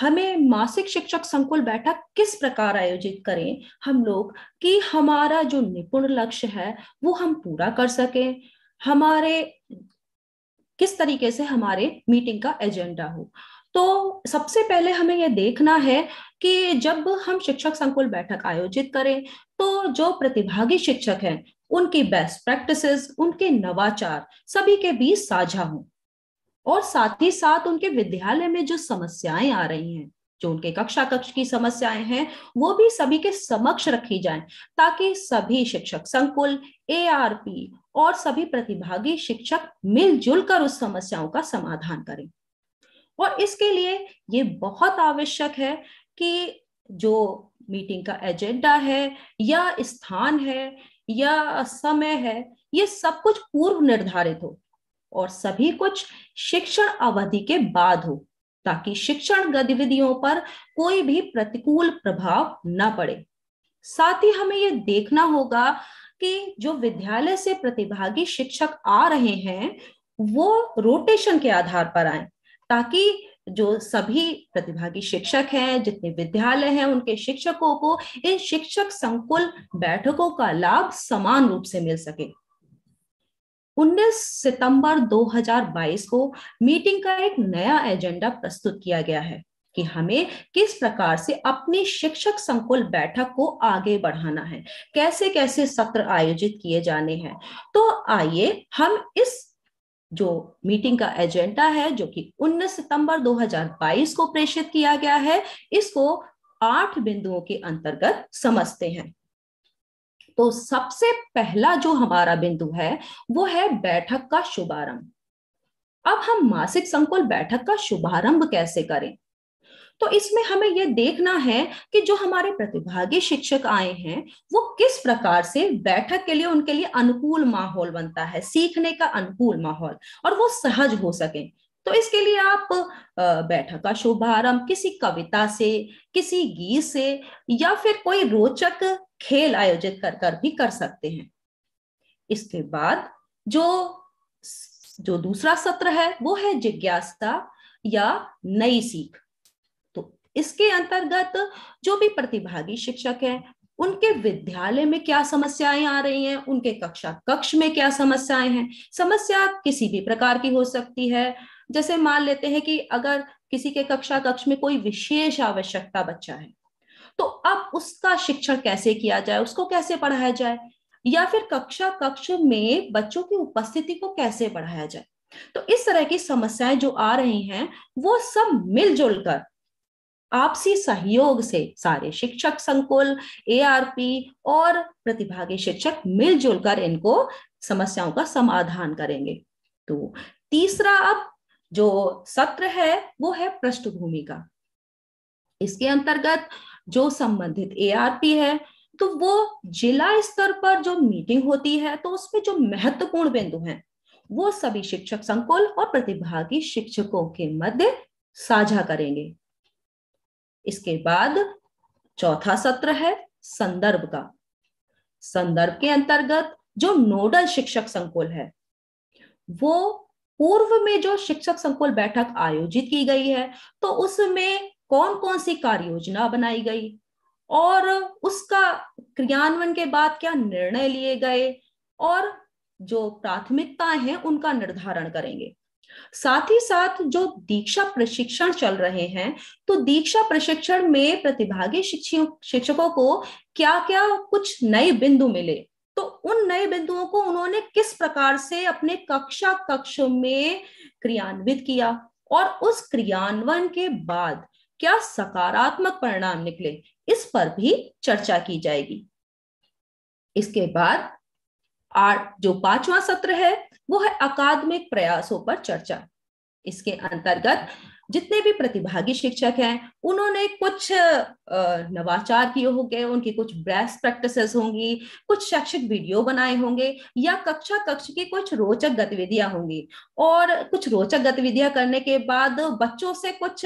हमें मासिक शिक्षक संकुल बैठक किस प्रकार आयोजित करें हम लोग कि हमारा जो निपुण लक्ष्य है वो हम पूरा कर सकें हमारे किस तरीके से हमारे मीटिंग का एजेंडा हो तो सबसे पहले हमें यह देखना है कि जब हम शिक्षक संकुल बैठक आयोजित करें तो जो प्रतिभागी शिक्षक हैं उनकी बेस्ट प्रैक्टिसेस उनके नवाचार सभी के बीच साझा हों और साथ ही साथ उनके विद्यालय में जो समस्याएं आ रही हैं जो उनके कक्षा कक्ष की समस्याएं हैं वो भी सभी के समक्ष रखी जाएं ताकि सभी शिक्षक संकुल ए और सभी प्रतिभागी शिक्षक मिलजुल कर उस समस्याओं का समाधान करें और इसके लिए ये बहुत आवश्यक है कि जो मीटिंग का एजेंडा है या स्थान है या समय है ये सब कुछ पूर्व निर्धारित हो और सभी कुछ शिक्षण अवधि के बाद हो ताकि शिक्षण गतिविधियों पर कोई भी प्रतिकूल प्रभाव न पड़े साथ ही हमें ये देखना होगा कि जो विद्यालय से प्रतिभागी शिक्षक आ रहे हैं वो रोटेशन के आधार पर आए ताकि जो सभी प्रतिभागी शिक्षक हैं जितने विद्यालय हैं उनके शिक्षकों को इन शिक्षक संकुल बैठकों का लाभ समान रूप से मिल सके 19 सितंबर 2022 को मीटिंग का एक नया एजेंडा प्रस्तुत किया गया है कि हमें किस प्रकार से अपने शिक्षक संकुल बैठक को आगे बढ़ाना है कैसे कैसे सत्र आयोजित किए जाने हैं तो आइए हम इस जो मीटिंग का एजेंडा है जो कि 19 सितंबर 2022 को प्रेषित किया गया है इसको आठ बिंदुओं के अंतर्गत समझते हैं तो सबसे पहला जो हमारा बिंदु है वो है बैठक का शुभारंभ अब हम मासिक संकुल बैठक का शुभारंभ कैसे करें तो इसमें हमें यह देखना है कि जो हमारे प्रतिभागी शिक्षक आए हैं वो किस प्रकार से बैठक के लिए उनके लिए अनुकूल माहौल बनता है सीखने का अनुकूल माहौल और वो सहज हो सके तो इसके लिए आप बैठक का शुभारंभ किसी कविता से किसी गीत से या फिर कोई रोचक खेल आयोजित कर कर भी कर सकते हैं इसके बाद जो जो दूसरा सत्र है वो है जिज्ञासा या नई सीख तो इसके अंतर्गत जो भी प्रतिभागी शिक्षक है उनके विद्यालय में क्या समस्याएं आ रही हैं उनके कक्षा कक्ष में क्या समस्याएं हैं समस्या किसी भी प्रकार की हो सकती है जैसे मान लेते हैं कि अगर किसी के कक्षा कक्ष में कोई विशेष आवश्यकता बच्चा है तो अब उसका शिक्षण कैसे किया जाए उसको कैसे पढ़ाया जाए या फिर कक्षा कक्ष में बच्चों की उपस्थिति को कैसे बढ़ाया जाए तो इस तरह की समस्याएं जो आ रही हैं वो सब मिलजुल कर आपसी सहयोग से सारे शिक्षक संकुल ए और प्रतिभागी शिक्षक मिलजुल कर इनको समस्याओं का समाधान करेंगे तो तीसरा अब जो सत्र है वो है पृष्ठभूमि का इसके अंतर्गत जो संबंधित ए है तो वो जिला स्तर पर जो मीटिंग होती है तो उसमें जो महत्वपूर्ण बिंदु हैं वो सभी शिक्षक संकुल और प्रतिभागी शिक्षकों के मध्य साझा करेंगे इसके बाद चौथा सत्र है संदर्भ का संदर्भ के अंतर्गत जो नोडल शिक्षक संकुल है वो पूर्व में जो शिक्षक संकुल बैठक आयोजित की गई है तो उसमें कौन कौन सी कार्य योजना बनाई गई और उसका क्रियान्वयन के बाद क्या निर्णय लिए गए और जो प्राथमिकताएं हैं उनका निर्धारण करेंगे साथ ही साथ जो दीक्षा प्रशिक्षण चल रहे हैं तो दीक्षा प्रशिक्षण में प्रतिभागी शिक्षकों को क्या क्या कुछ नए बिंदु मिले तो उन नए बिंदुओं को उन्होंने किस प्रकार से अपने कक्षा कक्ष में क्रियान्वित किया और उस क्रियान्वयन के बाद क्या सकारात्मक परिणाम निकले इस पर भी चर्चा की जाएगी इसके बाद आठ जो पांचवा सत्र है वो है अकादमिक प्रयासों पर चर्चा इसके अंतर्गत जितने भी प्रतिभागी शिक्षक हैं उन्होंने कुछ नवाचार किए होंगे उनकी कुछ बेस्ट प्रैक्टिसेस होंगी कुछ शैक्षिक वीडियो बनाए होंगे या कक्षा कक्ष की कुछ रोचक गतिविधियां होंगी और कुछ रोचक गतिविधियां करने के बाद बच्चों से कुछ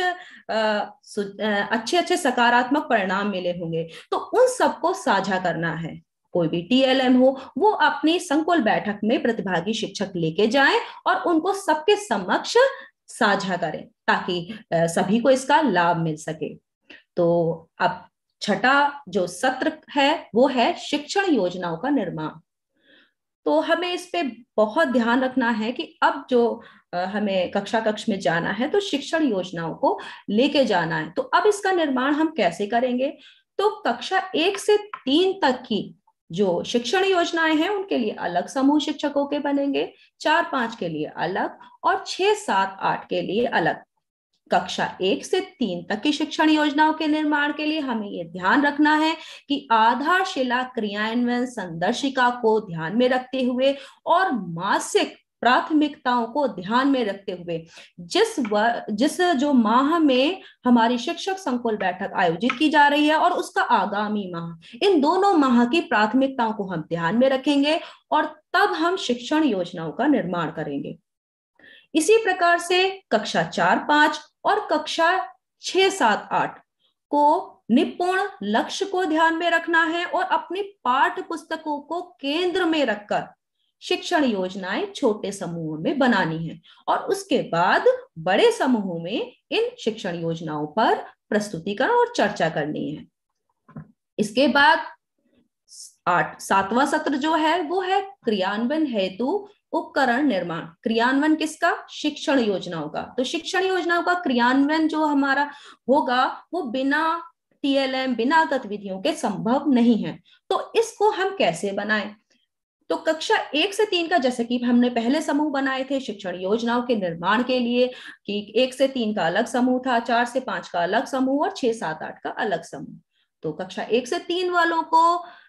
अच्छे अच्छे सकारात्मक परिणाम मिले होंगे तो उन सबको साझा करना है कोई भी टीएलएम हो वो अपनी संकुल बैठक में प्रतिभागी शिक्षक लेके जाए और उनको सबके समक्ष साझा करें ताकि सभी को इसका लाभ मिल सके तो अब छठा जो सत्र है वो है शिक्षण योजनाओं का निर्माण तो हमें इस पे बहुत ध्यान रखना है कि अब जो हमें कक्षा कक्ष में जाना है तो शिक्षण योजनाओं को लेके जाना है तो अब इसका निर्माण हम कैसे करेंगे तो कक्षा एक से तीन तक की जो शिक्षण योजनाएं हैं उनके लिए अलग समूह शिक्षकों के बनेंगे चार पांच के लिए अलग और छह सात आठ के लिए अलग कक्षा एक से तीन तक की शिक्षण योजनाओं के निर्माण के लिए हमें ये ध्यान रखना है कि आधारशिला क्रियान्वयन संदर्शिका को ध्यान में रखते हुए और मासिक प्राथमिकताओं को ध्यान में रखते हुए जिस व, जिस जो माह में हमारी शिक्षक संकुल बैठक आयोजित की जा रही है और उसका आगामी माह इन दोनों माह की प्राथमिकताओं को हम ध्यान में रखेंगे और तब हम शिक्षण योजनाओं का निर्माण करेंगे इसी प्रकार से कक्षा चार पांच और कक्षा छह सात आठ को निपुण लक्ष्य को ध्यान में रखना है और अपनी पाठ पुस्तकों को केंद्र में रखकर शिक्षण योजनाएं छोटे समूह में बनानी है और उसके बाद बड़े समूहों में इन शिक्षण योजनाओं पर प्रस्तुतिकरण और चर्चा करनी है इसके बाद आठ सातवां सत्र जो है वो है क्रियान्वयन हेतु उपकरण निर्माण क्रियान्वयन किसका शिक्षण योजनाओं का तो शिक्षण योजनाओं का क्रियान्वयन जो हमारा होगा वो बिना टीएलएम बिना गतिविधियों के संभव नहीं है तो इसको हम कैसे बनाएं तो कक्षा एक से तीन का जैसे कि हमने पहले समूह बनाए थे शिक्षण योजनाओं के निर्माण के लिए कि एक से तीन का अलग समूह था चार से पांच का अलग समूह और छह सात आठ का अलग समूह तो कक्षा एक से तीन वालों को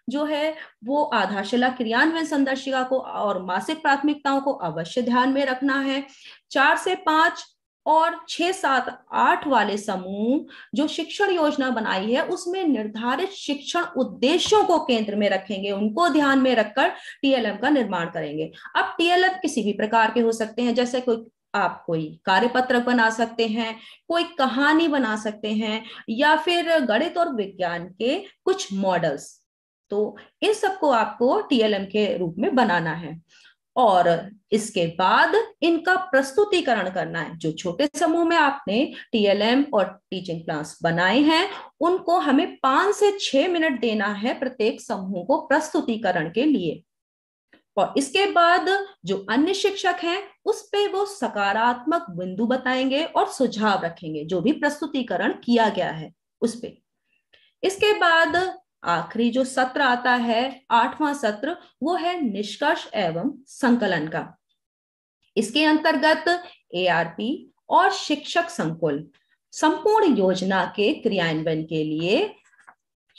जो है वो आधारशिला क्रियान्वयन संदर्शिका को और मासिक प्राथमिकताओं को अवश्य ध्यान में रखना है चार से पांच और छह सात आठ वाले समूह जो शिक्षण योजना बनाई है उसमें निर्धारित शिक्षण उद्देश्यों को केंद्र में रखेंगे उनको ध्यान में रखकर टीएलएम का निर्माण करेंगे अब टीएलएम किसी भी प्रकार के हो सकते हैं जैसे कोई आप कोई कार्यपत्र बना सकते हैं कोई कहानी बना सकते हैं या फिर गणित और विज्ञान के कुछ मॉडल्स तो इन सबको आपको टीएलएम के रूप में बनाना है और इसके बाद इनका प्रस्तुतिकरण करना है जो छोटे समूह में आपने टीएलएम और टीचिंग प्लान्स बनाए हैं उनको हमें पांच से छह मिनट देना है प्रत्येक समूह को प्रस्तुतिकरण के लिए और इसके बाद जो अन्य शिक्षक हैं उस पे वो सकारात्मक बिंदु बताएंगे और सुझाव रखेंगे जो भी प्रस्तुतिकरण किया गया है उस पे इसके बाद आखिरी जो सत्र आता है आठवां सत्र वो है निष्कर्ष एवं संकलन का इसके अंतर्गत एआरपी और शिक्षक संकुल संपूर्ण योजना के क्रियान्वयन के लिए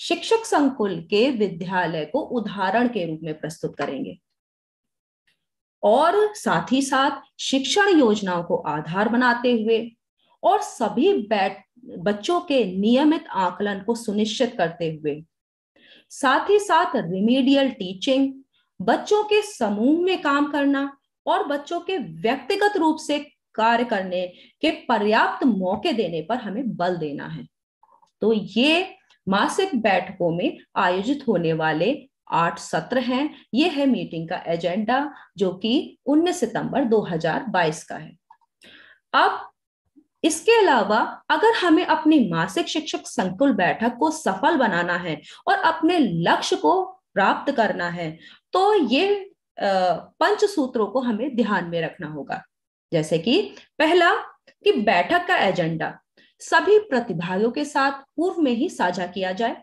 शिक्षक संकुल के विद्यालय को उदाहरण के रूप में प्रस्तुत करेंगे और साथ ही साथ शिक्षण योजनाओं को आधार बनाते हुए और सभी बच्चों के नियमित आकलन को सुनिश्चित करते हुए साथ ही साथ रिमेडियल टीचिंग बच्चों के समूह में काम करना और बच्चों के व्यक्तिगत रूप से कार्य करने के पर्याप्त मौके देने पर हमें बल देना है तो ये मासिक बैठकों में आयोजित होने वाले आठ सत्र हैं ये है मीटिंग का एजेंडा जो कि 19 सितंबर 2022 का है अब इसके अलावा अगर हमें अपनी मासिक शिक्षक संकुल बैठक को सफल बनाना है और अपने लक्ष्य को प्राप्त करना है तो ये पंच सूत्रों को हमें ध्यान में रखना होगा जैसे कि पहला कि बैठक का एजेंडा सभी प्रतिभागियों के साथ पूर्व में ही साझा किया जाए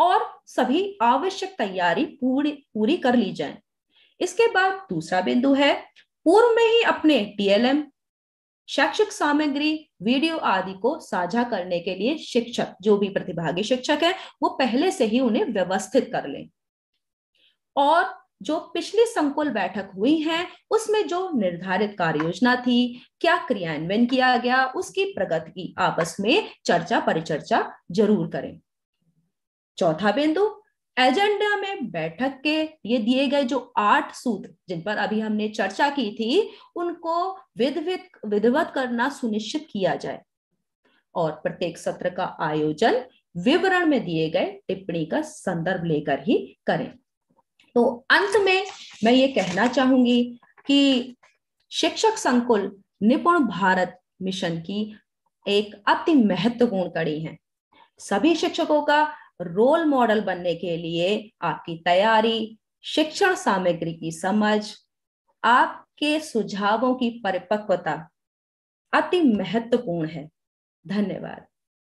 और सभी आवश्यक तैयारी पूरी पूरी कर ली जाए इसके बाद दूसरा बिंदु है पूर्व में ही अपने टीएलएम शैक्षिक सामग्री वीडियो आदि को साझा करने के लिए शिक्षक जो भी प्रतिभागी शिक्षक है वो पहले से ही उन्हें व्यवस्थित कर लें और जो पिछली संकुल बैठक हुई है उसमें जो निर्धारित कार्य योजना थी क्या क्रियान्वयन किया गया उसकी प्रगति की आपस में चर्चा परिचर्चा जरूर करें चौथा बिंदु एजेंडा में बैठक के ये दिए गए जो आठ सूत्र जिन पर अभी हमने चर्चा की थी उनको विधवित विधिवत करना सुनिश्चित किया जाए और प्रत्येक सत्र का आयोजन विवरण में दिए गए टिप्पणी का संदर्भ लेकर ही करें तो अंत में मैं ये कहना चाहूंगी कि शिक्षक संकुल निपुण भारत मिशन की एक अति महत्वपूर्ण कड़ी है सभी शिक्षकों का रोल मॉडल बनने के लिए आपकी तैयारी शिक्षण सामग्री की समझ आपके सुझावों की परिपक्वता अति महत्वपूर्ण है धन्यवाद